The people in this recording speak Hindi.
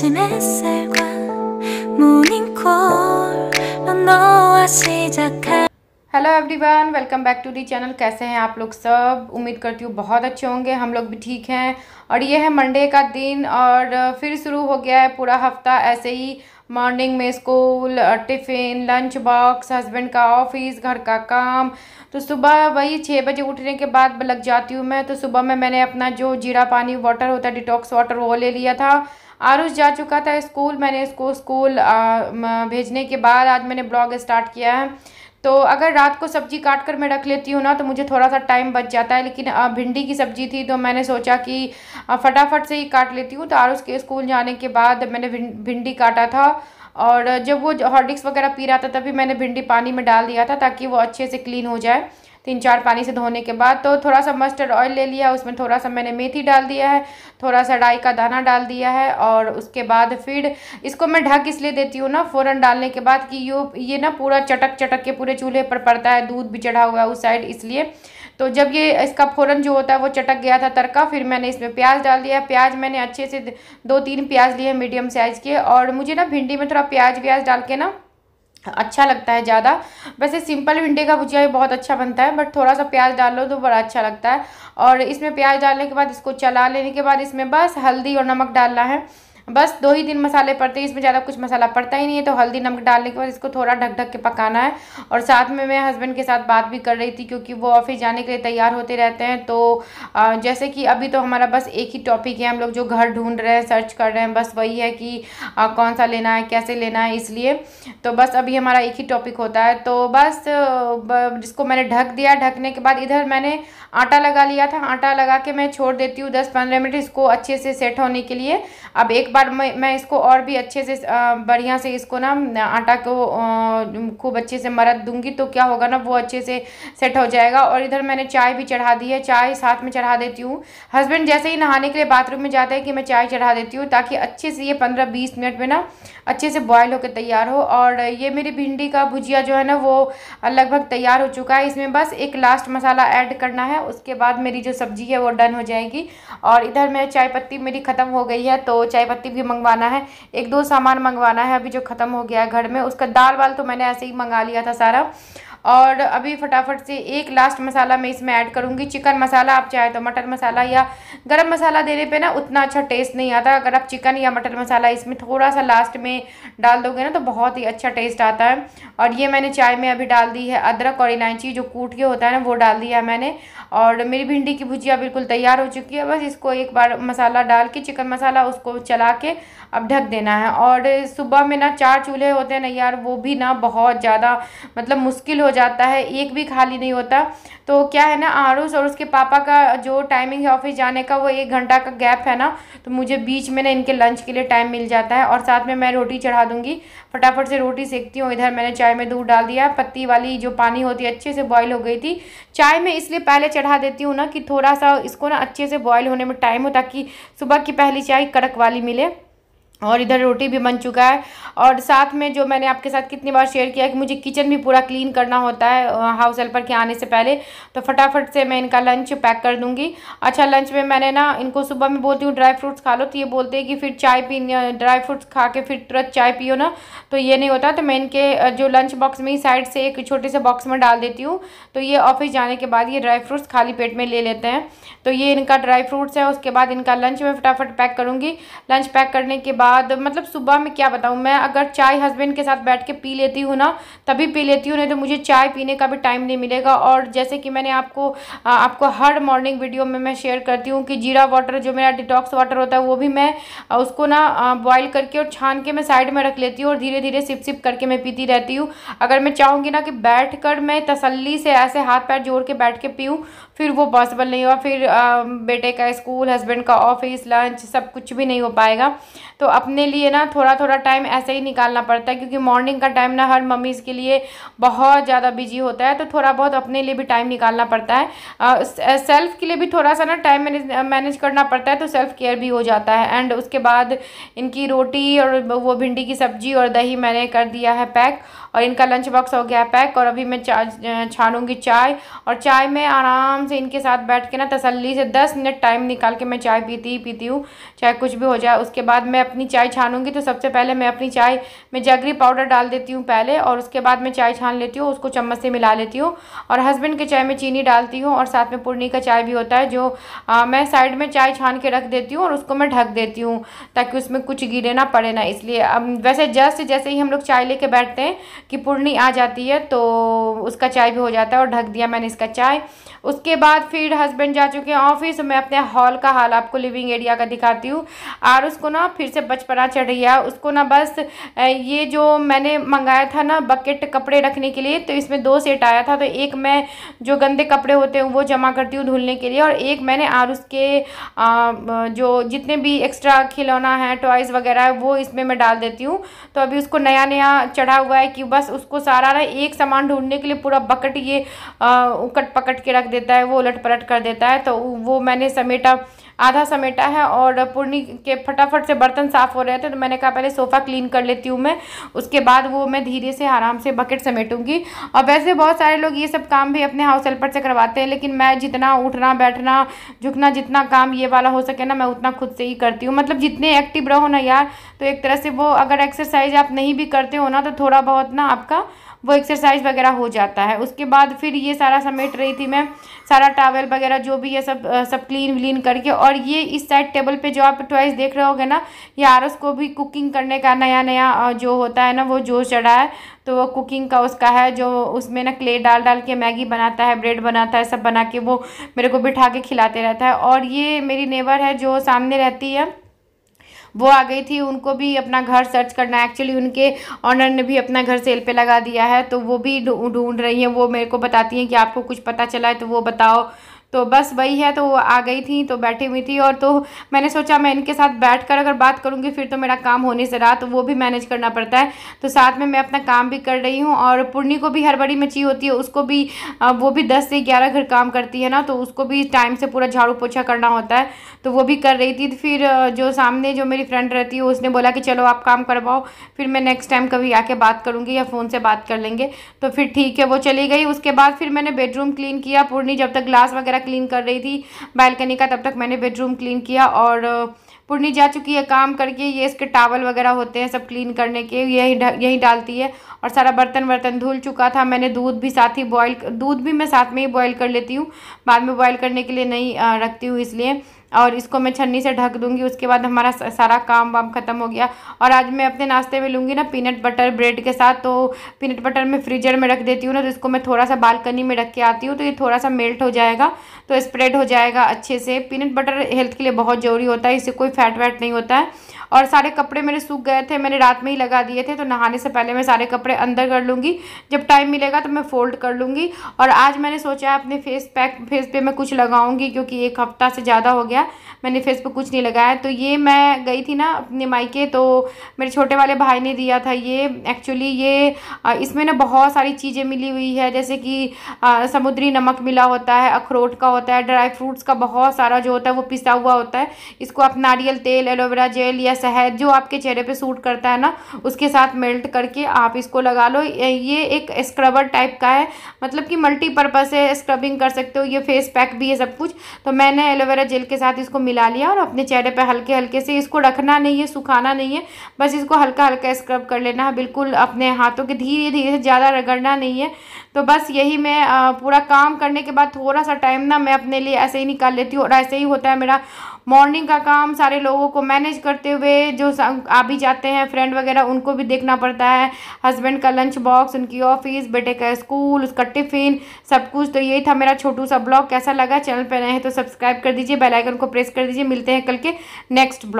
아침 햇살과 모닝콜 너와 시작한 hello everyone welcome back to the channel कैसे हैं आप लोग सब उम्मीद करती हूँ बहुत अच्छे होंगे हम लोग भी ठीक हैं और ये है मंडे का दिन और फिर शुरू हो गया है पूरा हफ्ता ऐसे ही मॉर्निंग में school tiffin lunch box husband का ऑफिस घर का काम तो सुबह वही छः बजे उठने के बाद लग जाती हूँ मैं तो सुबह में मैंने अपना जो जीरा पानी वाटर होता है डिटॉक्स वाटर वो ले लिया था आरुष जा चुका था स्कूल मैंने इसको स्कूल भेजने के बाद आज मैंने ब्लॉग स्टार्ट किया है तो अगर रात को सब्ज़ी काट कर मैं रख लेती हूँ ना तो मुझे थोड़ा सा टाइम बच जाता है लेकिन भिंडी की सब्ज़ी थी तो मैंने सोचा कि फटाफट से ही काट लेती हूँ तो आरुष के स्कूल जाने के बाद मैंने भिंडी काटा था और जब वो हॉर्डिक्स वगैरह पी रहा था तभी मैंने भिंडी पानी में डाल दिया था ताकि वो अच्छे से क्लीन हो जाए तीन चार पानी से धोने के बाद तो थोड़ा सा मस्टर्ड ऑयल ले लिया उसमें थोड़ा सा मैंने मेथी डाल दिया है थोड़ा सा राई का दाना डाल दिया है और उसके बाद फिर इसको मैं ढक इसलिए देती हूँ ना फ़ौरन डालने के बाद कि यो ये ना पूरा चटक चटक के पूरे चूल्हे पर पड़ता है दूध भी चढ़ा हुआ है उस साइड इसलिए तो जब ये इसका फ़ौरन जो होता है वो चटक गया था तड़का फिर मैंने इसमें प्याज डाल दिया प्याज मैंने अच्छे से दो तीन प्याज लिए मीडियम साइज़ के और मुझे ना भिंडी में थोड़ा प्याज व्याज डाल के ना अच्छा लगता है ज़्यादा वैसे सिंपल भिंडी का भुजिया भी बहुत अच्छा बनता है बट थोड़ा सा प्याज डाल लो तो बड़ा अच्छा लगता है और इसमें प्याज डालने के बाद इसको चला लेने के बाद इसमें बस हल्दी और नमक डालना है बस दो ही दिन मसाले पड़ते हैं इसमें ज़्यादा कुछ मसाला पड़ता ही नहीं है तो हल्दी नमक डालने के बाद इसको थोड़ा ढक ढक के पकाना है और साथ में मैं हस्बैंड के साथ बात भी कर रही थी क्योंकि वो ऑफिस जाने के लिए तैयार होते रहते हैं तो जैसे कि अभी तो हमारा बस एक ही टॉपिक है हम लोग जो घर ढूंढ रहे हैं सर्च कर रहे हैं बस वही है कि कौन सा लेना है कैसे लेना है इसलिए तो बस अभी हमारा एक ही टॉपिक होता है तो बस जिसको मैंने ढक दिया ढकने के बाद इधर मैंने आटा लगा लिया था आटा लगा के मैं छोड़ देती हूँ दस पंद्रह मिनट इसको अच्छे से सेट होने के लिए अब एक बार बार मैं मैं इसको और भी अच्छे से बढ़िया से इसको ना आटा को खूब अच्छे से मरद दूंगी तो क्या होगा ना वो अच्छे से सेट हो जाएगा और इधर मैंने चाय भी चढ़ा दी है चाय साथ में चढ़ा देती हूँ हस्बैंड जैसे ही नहाने के लिए बाथरूम में जाते हैं कि मैं चाय चढ़ा देती हूँ ताकि अच्छे से ये पंद्रह बीस मिनट में ना अच्छे से बॉयल होकर तैयार हो और ये मेरी भिंडी का भुजिया जो है ना वो लगभग तैयार हो चुका है इसमें बस एक लास्ट मसाला ऐड करना है उसके बाद मेरी जो सब्ज़ी है वो डन हो जाएगी और इधर मैं चाय पत्ती मेरी ख़त्म हो गई है तो चाय पत्ती इडक्टिव भी मंगवाना है एक दो सामान मंगवाना है अभी जो ख़त्म हो गया है घर में उसका दाल वाल तो मैंने ऐसे ही मंगा लिया था सारा और अभी फटाफट से एक लास्ट मसाला मैं इसमें ऐड करूँगी चिकन मसाला आप चाहे तो मटर मसाला या गरम मसाला देने पे ना उतना अच्छा टेस्ट नहीं आता अगर आप चिकन या मटर मसाला इसमें थोड़ा सा लास्ट में डाल दोगे ना तो बहुत ही अच्छा टेस्ट आता है और ये मैंने चाय में अभी डाल दी है अदरक और इलायची जो कूट के होता है ना वो डाल दिया मैंने और मेरी भिंडी की भुजिया बिल्कुल तैयार हो चुकी है बस इसको एक बार मसाला डाल के चिकन मसाला उसको चला के अब ढक देना है और सुबह में ना चार चूल्हे होते हैं ना यार वो भी ना बहुत ज़्यादा मतलब मुश्किल हो हो जाता है एक भी खाली नहीं होता तो क्या है ना आरुष और उसके पापा का जो टाइमिंग है ऑफिस जाने का वो एक घंटा का गैप है ना तो मुझे बीच में ना इनके लंच के लिए टाइम मिल जाता है और साथ में मैं रोटी चढ़ा दूँगी फटाफट से रोटी सेकती हूँ इधर मैंने चाय में दूध डाल दिया पत्ती वाली जो पानी होती है अच्छे से बॉयल हो गई थी चाय में इसलिए पहले चढ़ा देती हूँ ना कि थोड़ा सा इसको ना अच्छे से बॉयल होने में टाइम हो ताकि सुबह की पहली चाय कड़क वाली मिले और इधर रोटी भी बन चुका है और साथ में जो मैंने आपके साथ कितनी बार शेयर किया कि मुझे किचन भी पूरा क्लीन करना होता है हाउस हेल्पर के आने से पहले तो फटाफट से मैं इनका लंच पैक कर दूंगी अच्छा लंच में मैंने ना इनको सुबह में बोलती हूँ ड्राई फ्रूट्स खा लो तो ये बोलते हैं कि फिर चाय पी ड्राई फ्रूट्स खा के फिर तुरंत चाय पियो ना तो ये नहीं होता तो मैं इनके जो लंच बॉक्स में ही साइड से एक छोटे से बॉक्स में डाल देती हूँ तो ये ऑफिस जाने के बाद ये ड्राई फ्रूट्स खाली पेट में ले लेते हैं तो ये इनका ड्राई फ्रूट्स है उसके बाद इनका लंच मैं फटाफट पैक करूँगी लंच पैक करने के बाद बाद मतलब सुबह में क्या बताऊँ मैं अगर चाय हस्बैंड के साथ बैठ के पी लेती हूँ ना तभी पी लेती हूँ नहीं तो मुझे चाय पीने का भी टाइम नहीं मिलेगा और जैसे कि मैंने आपको आपको हर मॉर्निंग वीडियो में मैं शेयर करती हूँ कि जीरा वाटर जो मेरा डिटॉक्स वाटर होता है वो भी मैं उसको ना बॉयल करके और छान के मैं साइड में रख लेती हूँ और धीरे धीरे सिप सिप करके मैं पीती रहती हूँ अगर मैं चाहूँगी ना कि बैठ कर मैं तसली से ऐसे हाथ पैर जोड़ के बैठ के पीऊँ फिर वो पॉसिबल नहीं हुआ फिर बेटे का स्कूल हस्बैंड का ऑफिस लंच सब कुछ भी नहीं हो पाएगा तो अपने लिए ना थोड़ा थोड़ा टाइम ऐसे ही निकालना पड़ता है क्योंकि मॉर्निंग का टाइम ना हर मम्मीज़ के लिए बहुत ज़्यादा बिजी होता है तो थोड़ा बहुत अपने लिए भी टाइम निकालना पड़ता है सेल्फ के लिए भी थोड़ा सा ना टाइम मैनेज करना पड़ता है तो सेल्फ केयर भी हो जाता है एंड उसके बाद इनकी रोटी और वो भिंडी की सब्ज़ी और दही मैंने कर दिया है पैक और इनका लंच बॉक्स हो गया पैक और अभी मैं छानूंगी चाय और चाय में आराम से इनके साथ बैठ के ना तसल्ली से दस मिनट टाइम निकाल के मैं चाय पीती ही पीती हूँ चाहे कुछ भी हो जाए उसके बाद मैं अपनी चाय छानूंगी तो सबसे पहले मैं अपनी चाय में जगरी पाउडर डाल देती हूँ पहले और उसके बाद मैं चाय छान लेती हूँ उसको चम्मच से मिला लेती हूँ और हस्बैंड के चाय में चीनी डालती हूँ और साथ में पुरनी का चाय भी होता है जो मैं साइड में चाय छान के रख देती हूँ और उसको मैं ढक देती हूँ ताकि उसमें कुछ गिरे ना पड़े ना इसलिए अब वैसे जस्ट जैसे ही हम लोग चाय लेके बैठते हैं कि पुरनी आ जाती है तो उसका चाय भी हो जाता है और ढक दिया मैंने इसका चाय उसके बाद फिर हस्बैंड जा चुके हैं ऑफिस मैं अपने हॉल का हाल आपको लिविंग एरिया का दिखाती हूँ और उसको ना फिर से बचपना चढ़ गया उसको ना बस ये जो मैंने मंगाया था ना बकेट कपड़े रखने के लिए तो इसमें दो सेट आया था तो एक मैं जो गंदे कपड़े होते हैं वो जमा करती हूँ धुलने के लिए और एक मैंने और उसके जो जितने भी एक्स्ट्रा खिलौना है टॉयज़ वगैरह है वो इसमें मैं डाल देती हूँ तो अभी उसको नया नया चढ़ा हुआ है कि बस उसको सारा ना एक सामान ढूंढने के लिए पूरा बकेट ये उकट पकट के रख देता है वो उलट पलट कर देता है तो वो मैंने समेटा आधा समेटा है और पूर्णी के फटाफट से बर्तन साफ़ हो रहे थे तो मैंने कहा पहले सोफ़ा क्लीन कर लेती हूँ मैं उसके बाद वो मैं धीरे से आराम से बकेट समेटूँगी और वैसे बहुत सारे लोग ये सब काम भी अपने हाउस हेल्पर से करवाते हैं लेकिन मैं जितना उठना बैठना झुकना जितना काम ये वाला हो सके ना मैं उतना खुद से ही करती हूँ मतलब जितने एक्टिव रहो ना यार तो एक तरह से वो अगर एक्सरसाइज आप नहीं भी करते हो ना तो थोड़ा बहुत ना आपका वो एक्सरसाइज वगैरह हो जाता है उसके बाद फिर ये सारा समेट रही थी मैं सारा टावल वगैरह जो भी है सब सब क्लीन व्लीन करके और और ये इस साइड टेबल पे जो आप ट्वाइस देख रहे होगे ना ये आरस को भी कुकिंग करने का नया नया जो होता है ना वो जोश चढ़ा है तो वो कुकिंग का उसका है जो उसमें ना क्ले डाल डाल के मैगी बनाता है ब्रेड बनाता है सब बना के वो मेरे को बिठा के खिलाते रहता है और ये मेरी नेबर है जो सामने रहती है वो आ गई थी उनको भी अपना घर सर्च करना है एक्चुअली उनके ऑनर ने भी अपना घर सेल पे लगा दिया है तो वो भी ढूंढ रही हैं वो मेरे को बताती हैं कि आपको कुछ पता चला है तो वो बताओ तो बस वही है तो वो आ गई थी तो बैठी हुई थी और तो मैंने सोचा मैं इनके साथ बैठ कर अगर बात करूँगी फिर तो मेरा काम होने से रहा तो वो भी मैनेज करना पड़ता है तो साथ में मैं अपना काम भी कर रही हूँ और पूर्णी को भी हर बड़ी मची होती है उसको भी वो भी दस से ग्यारह घर काम करती है ना तो उसको भी टाइम से पूरा झाड़ू पोछा करना होता है तो वो भी कर रही थी तो फिर जो सामने जो मेरी फ्रेंड रहती है उसने बोला कि चलो आप काम करवाओ फिर मैं नेक्स्ट टाइम कभी आके बात करूँगी या फ़ोन से बात कर लेंगे तो फिर ठीक है वो चली गई उसके बाद फिर मैंने बेडरूम क्लीन किया पूर्णी जब तक ग्लास वगैरह क्लीन कर रही थी बालकनी का तब तक मैंने बेडरूम क्लीन किया और पुर्णी जा चुकी है काम करके ये इसके टावल वगैरह होते हैं सब क्लीन करने के यही यही डालती है और सारा बर्तन बर्तन धुल चुका था मैंने दूध भी साथ ही बॉईल दूध भी मैं साथ में ही बॉईल कर लेती हूँ बाद में बॉईल करने के लिए नहीं रखती हूँ इसलिए और इसको मैं छन्नी से ढक दूंगी उसके बाद हमारा सारा काम वाम ख़त्म हो गया और आज मैं अपने नाश्ते में लूँगी ना पीनट बटर ब्रेड के साथ तो पीनट बटर मैं फ्रीजर में रख देती हूँ ना तो इसको मैं थोड़ा सा बालकनी में रख के आती हूँ तो ये थोड़ा सा मेल्ट हो जाएगा तो स्प्रेड हो जाएगा अच्छे से पीनट बटर हेल्थ के लिए बहुत ज़रूरी होता है इससे कोई फैट वैट नहीं होता है और सारे कपड़े मेरे सूख गए थे मैंने रात में ही लगा दिए थे तो नहाने से पहले मैं सारे कपड़े अंदर कर लूँगी जब टाइम मिलेगा तो मैं फ़ोल्ड कर लूँगी और आज मैंने सोचा है अपने फेस पैक फेस पे मैं कुछ लगाऊँगी क्योंकि एक हफ़्ता से ज़्यादा हो गया दिया मैंने फेस पर कुछ नहीं लगाया तो ये मैं गई थी ना अपने मायके तो मेरे छोटे वाले भाई ने दिया था ये एक्चुअली ये इसमें ना बहुत सारी चीज़ें मिली हुई है जैसे कि समुद्री नमक मिला होता है अखरोट का होता है ड्राई फ्रूट्स का बहुत सारा जो होता है वो पिसा हुआ होता है इसको आप नारियल तेल एलोवेरा जेल या शहद जो आपके चेहरे पर सूट करता है ना उसके साथ मेल्ट करके आप इसको लगा लो ये एक स्क्रबर टाइप का है मतलब कि मल्टीपर्पज़ से स्क्रबिंग कर सकते हो ये फेस पैक भी है सब कुछ तो मैंने एलोवेरा जेल के साथ साथ इसको मिला लिया और अपने चेहरे पर हल्के हल्के से इसको रखना नहीं है सुखाना नहीं है बस इसको हल्का हल्का स्क्रब कर लेना है बिल्कुल अपने हाथों के धीरे धीरे ज़्यादा रगड़ना नहीं है तो बस यही मैं पूरा काम करने के बाद थोड़ा सा टाइम ना मैं अपने लिए ऐसे ही निकाल लेती हूँ और ऐसे ही होता है मेरा मॉर्निंग का काम सारे लोगों को मैनेज करते हुए जो आ भी जाते हैं फ्रेंड वगैरह उनको भी देखना पड़ता है हस्बैंड का लंच बॉक्स उनकी ऑफिस बेटे का स्कूल उसका टिफ़िन सब कुछ तो यही था मेरा छोटू सा ब्लॉग कैसा लगा चैनल पर नए हैं तो सब्सक्राइब कर दीजिए बेलाइकन को प्रेस कर दीजिए मिलते हैं कल के नेक्स्ट ब्लॉग